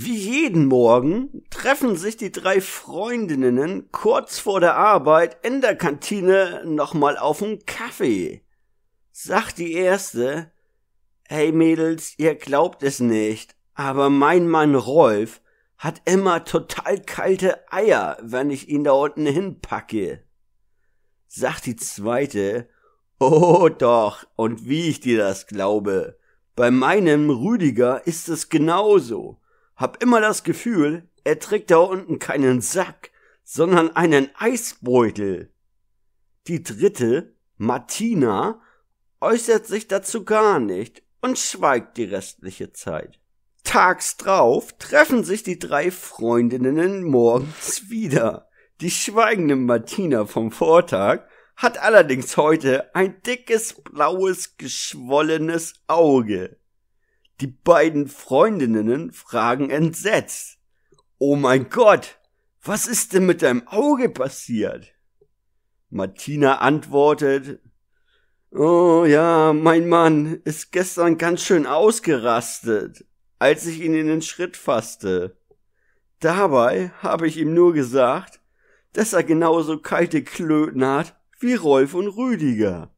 Wie jeden Morgen treffen sich die drei Freundinnen kurz vor der Arbeit in der Kantine nochmal auf einen Kaffee. Sagt die erste, Hey Mädels, ihr glaubt es nicht, aber mein Mann Rolf hat immer total kalte Eier, wenn ich ihn da unten hinpacke. Sagt die zweite, Oh doch, und wie ich dir das glaube. Bei meinem Rüdiger ist es genauso. Hab immer das Gefühl, er trägt da unten keinen Sack, sondern einen Eisbeutel. Die dritte, Martina, äußert sich dazu gar nicht und schweigt die restliche Zeit. Tags drauf treffen sich die drei Freundinnen morgens wieder. Die schweigende Martina vom Vortag hat allerdings heute ein dickes, blaues, geschwollenes Auge. Die beiden Freundinnen fragen entsetzt. Oh mein Gott, was ist denn mit deinem Auge passiert? Martina antwortet, Oh ja, mein Mann ist gestern ganz schön ausgerastet, als ich ihn in den Schritt fasste. Dabei habe ich ihm nur gesagt, dass er genauso kalte Klöten hat wie Rolf und Rüdiger.